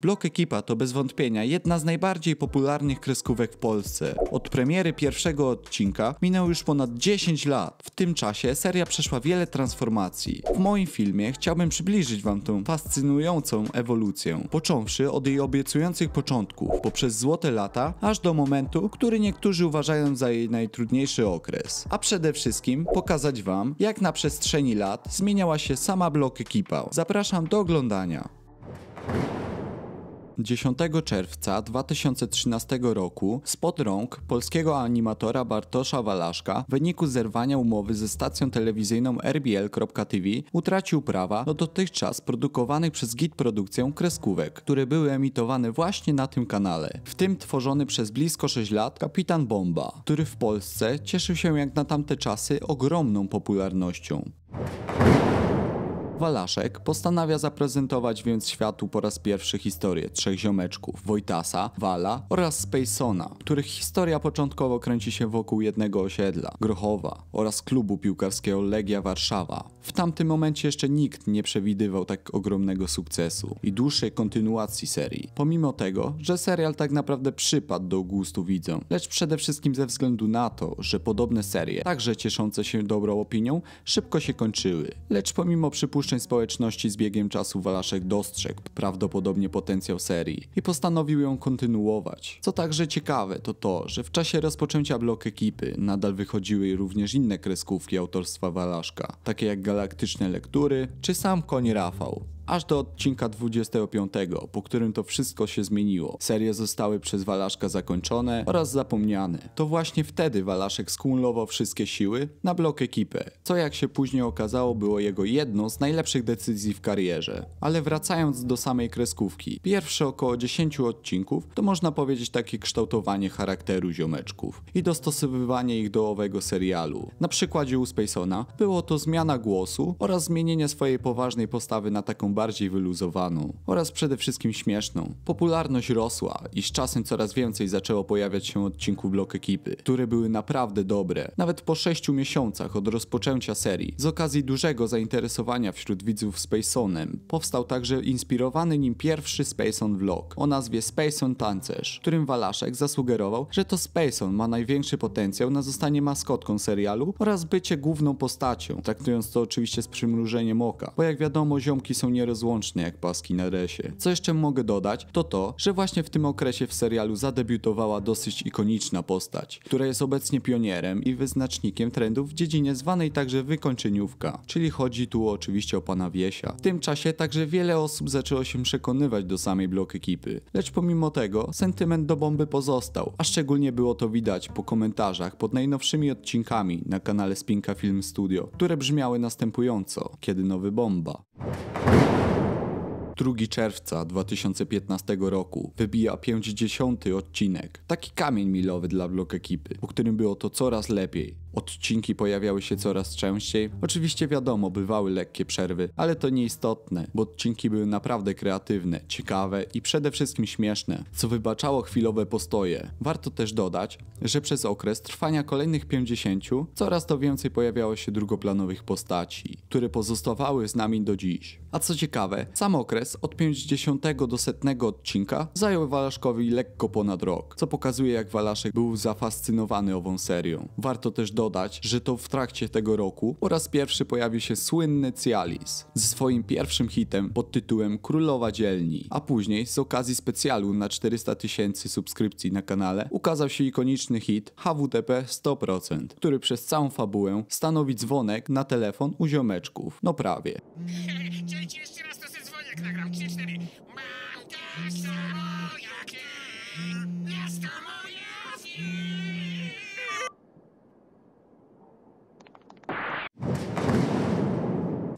Blok Ekipa to bez wątpienia jedna z najbardziej popularnych kreskówek w Polsce. Od premiery pierwszego odcinka minęło już ponad 10 lat. W tym czasie seria przeszła wiele transformacji. W moim filmie chciałbym przybliżyć wam tę fascynującą ewolucję, począwszy od jej obiecujących początków, poprzez złote lata, aż do momentu, który niektórzy uważają za jej najtrudniejszy okres. A przede wszystkim pokazać wam, jak na przestrzeni lat zmieniała się sama Blok Ekipa. Zapraszam do oglądania. 10 czerwca 2013 roku spod rąk polskiego animatora Bartosza Walaszka w wyniku zerwania umowy ze stacją telewizyjną RBL.tv utracił prawa do dotychczas produkowanych przez Git Produkcję kreskówek, które były emitowane właśnie na tym kanale, w tym tworzony przez blisko 6 lat Kapitan Bomba, który w Polsce cieszył się jak na tamte czasy ogromną popularnością. Walaszek postanawia zaprezentować więc światu po raz pierwszy historię trzech ziomeczków Wojtasa, Wala oraz Spacona, których historia początkowo kręci się wokół jednego osiedla, Grochowa oraz klubu piłkarskiego Legia Warszawa. W tamtym momencie jeszcze nikt nie przewidywał tak ogromnego sukcesu i dłuższej kontynuacji serii, pomimo tego, że serial tak naprawdę przypadł do gustu widzów, lecz przede wszystkim ze względu na to, że podobne serie, także cieszące się dobrą opinią, szybko się kończyły. Lecz pomimo przypuszczeń część społeczności z biegiem czasu Walaszek dostrzegł prawdopodobnie potencjał serii i postanowił ją kontynuować. Co także ciekawe to to, że w czasie rozpoczęcia blok ekipy nadal wychodziły również inne kreskówki autorstwa Walaszka, takie jak Galaktyczne Lektury czy sam Koń Rafał aż do odcinka 25, po którym to wszystko się zmieniło. Serie zostały przez Walaszka zakończone oraz zapomniane. To właśnie wtedy Walaszek skumulował wszystkie siły na blok ekipy, co jak się później okazało było jego jedną z najlepszych decyzji w karierze. Ale wracając do samej kreskówki, pierwsze około 10 odcinków to można powiedzieć takie kształtowanie charakteru ziomeczków i dostosowywanie ich do owego serialu. Na przykładzie Uspacona było to zmiana głosu oraz zmienienie swojej poważnej postawy na taką bardziej wyluzowaną oraz przede wszystkim śmieszną. Popularność rosła i z czasem coraz więcej zaczęło pojawiać się odcinków blok ekipy, które były naprawdę dobre. Nawet po 6 miesiącach od rozpoczęcia serii, z okazji dużego zainteresowania wśród widzów Spaceonem, powstał także inspirowany nim pierwszy Spaceon vlog o nazwie Spaceon Tancerz, którym Walaszek zasugerował, że to Spaceon ma największy potencjał na zostanie maskotką serialu oraz bycie główną postacią, traktując to oczywiście z przymrużeniem oka, bo jak wiadomo ziomki są nie nierozłączne jak paski na resie. Co jeszcze mogę dodać, to to, że właśnie w tym okresie w serialu zadebiutowała dosyć ikoniczna postać, która jest obecnie pionierem i wyznacznikiem trendów w dziedzinie zwanej także wykończeniówka, czyli chodzi tu oczywiście o pana Wiesia. W tym czasie także wiele osób zaczęło się przekonywać do samej blok ekipy, lecz pomimo tego sentyment do bomby pozostał, a szczególnie było to widać po komentarzach pod najnowszymi odcinkami na kanale Spinka Film Studio, które brzmiały następująco, kiedy nowy bomba. 2 czerwca 2015 roku wybija 50 odcinek. Taki kamień milowy dla blok ekipy, po którym było to coraz lepiej. Odcinki pojawiały się coraz częściej. Oczywiście wiadomo, bywały lekkie przerwy, ale to nieistotne, bo odcinki były naprawdę kreatywne, ciekawe i przede wszystkim śmieszne, co wybaczało chwilowe postoje. Warto też dodać, że przez okres trwania kolejnych 50 coraz to więcej pojawiało się drugoplanowych postaci, które pozostawały z nami do dziś. A co ciekawe, sam okres od 50 do 100 odcinka zajął Walaszkowi lekko ponad rok, co pokazuje jak Walaszek był zafascynowany ową serią. Warto też dodać, że to w trakcie tego roku po raz pierwszy pojawił się słynny Cialis ze swoim pierwszym hitem pod tytułem Królowa Dzielni, a później z okazji specjalu na 400 tysięcy subskrypcji na kanale ukazał się ikoniczny hit HWTP 100%, który przez całą fabułę stanowi dzwonek na telefon u ziomeczków. No prawie. Dzięki jeszcze raz to dzwonek nagram. 3, 4. Mam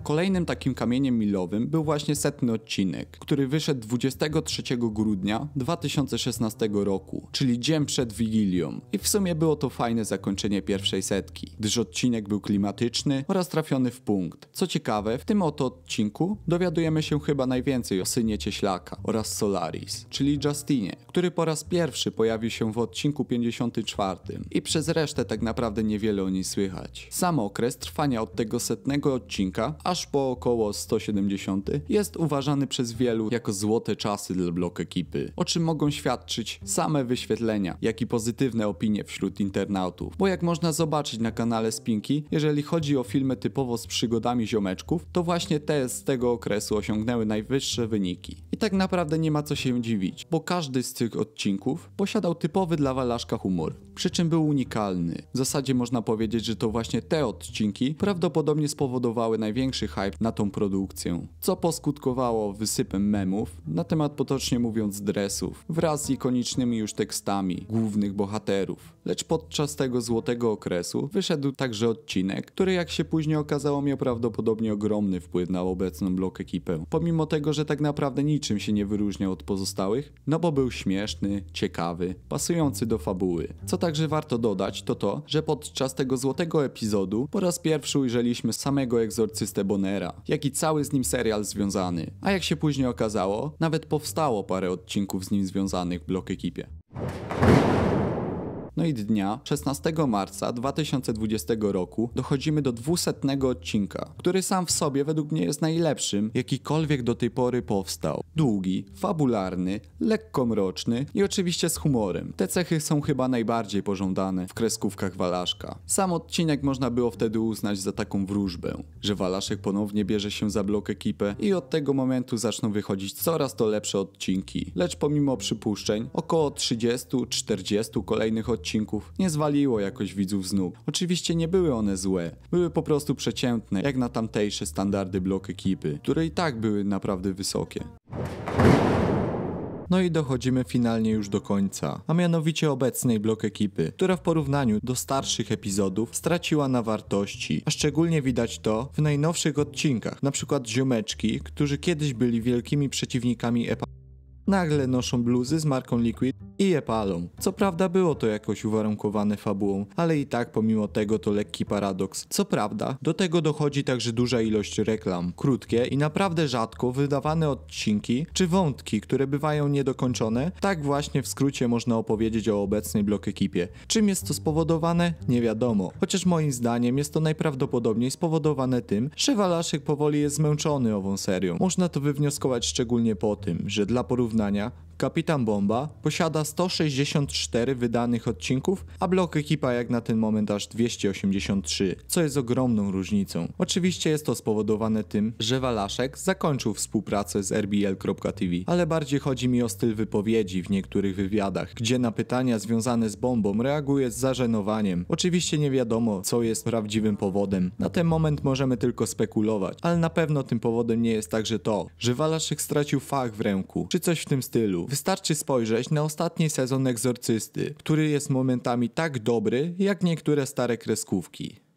Kolejnym takim kamieniem milowym był właśnie setny odcinek, który wyszedł 23 grudnia 2016 roku, czyli dzień przed Wigilią. I w sumie było to fajne zakończenie pierwszej setki, gdyż odcinek był klimatyczny oraz trafiony w punkt. Co ciekawe, w tym oto odcinku dowiadujemy się chyba najwięcej o synie Cieślaka oraz Solaris, czyli Justinie, który po raz pierwszy pojawił się w odcinku 54 i przez resztę tak naprawdę niewiele o niej słychać. Sam okres trwania od tego setnego odcinka aż aż po około 170, jest uważany przez wielu jako złote czasy dla blok ekipy, o czym mogą świadczyć same wyświetlenia, jak i pozytywne opinie wśród internautów. Bo jak można zobaczyć na kanale Spinki, jeżeli chodzi o filmy typowo z przygodami ziomeczków, to właśnie te z tego okresu osiągnęły najwyższe wyniki. I tak naprawdę nie ma co się dziwić, bo każdy z tych odcinków posiadał typowy dla Walaszka humor, przy czym był unikalny. W zasadzie można powiedzieć, że to właśnie te odcinki prawdopodobnie spowodowały największe większy hype na tą produkcję, co poskutkowało wysypem memów na temat potocznie mówiąc dresów, wraz z ikonicznymi już tekstami głównych bohaterów. Lecz podczas tego złotego okresu wyszedł także odcinek, który jak się później okazało miał prawdopodobnie ogromny wpływ na obecną blok ekipę. Pomimo tego, że tak naprawdę niczym się nie wyróżniał od pozostałych, no bo był śmieszny, ciekawy, pasujący do fabuły. Co także warto dodać to to, że podczas tego złotego epizodu po raz pierwszy ujrzeliśmy samego egzorcystę Bonera, jak i cały z nim serial związany. A jak się później okazało, nawet powstało parę odcinków z nim związanych w blok ekipie. No i dnia 16 marca 2020 roku dochodzimy do 200 odcinka, który sam w sobie według mnie jest najlepszym, jakikolwiek do tej pory powstał. Długi, fabularny, lekko mroczny i oczywiście z humorem. Te cechy są chyba najbardziej pożądane w kreskówkach Walaszka. Sam odcinek można było wtedy uznać za taką wróżbę, że Walaszek ponownie bierze się za blok ekipę i od tego momentu zaczną wychodzić coraz to lepsze odcinki. Lecz pomimo przypuszczeń, około 30-40 kolejnych odcinków odcinków nie zwaliło jakoś widzów z nóg. Oczywiście nie były one złe, były po prostu przeciętne, jak na tamtejsze standardy blok ekipy, które i tak były naprawdę wysokie. No i dochodzimy finalnie już do końca, a mianowicie obecnej blok ekipy, która w porównaniu do starszych epizodów straciła na wartości, a szczególnie widać to w najnowszych odcinkach, na przykład ziomeczki, którzy kiedyś byli wielkimi przeciwnikami epa Nagle noszą bluzy z marką Liquid i je palą. Co prawda było to jakoś uwarunkowane fabułą, ale i tak pomimo tego to lekki paradoks. Co prawda, do tego dochodzi także duża ilość reklam. Krótkie i naprawdę rzadko wydawane odcinki czy wątki, które bywają niedokończone. Tak właśnie w skrócie można opowiedzieć o obecnej blok ekipie. Czym jest to spowodowane? Nie wiadomo. Chociaż moim zdaniem jest to najprawdopodobniej spowodowane tym, że Walaszek powoli jest zmęczony ową serią. Można to wywnioskować szczególnie po tym, że dla porównania porównania Kapitan Bomba posiada 164 wydanych odcinków, a Blok Ekipa jak na ten moment aż 283, co jest ogromną różnicą. Oczywiście jest to spowodowane tym, że Walaszek zakończył współpracę z RBL.tv, ale bardziej chodzi mi o styl wypowiedzi w niektórych wywiadach, gdzie na pytania związane z bombą reaguje z zażenowaniem. Oczywiście nie wiadomo, co jest prawdziwym powodem. Na ten moment możemy tylko spekulować, ale na pewno tym powodem nie jest także to, że Walaszek stracił fach w ręku, czy coś w tym stylu. Wystarczy spojrzeć na ostatni sezon Egzorcysty, który jest momentami tak dobry, jak niektóre stare kreskówki.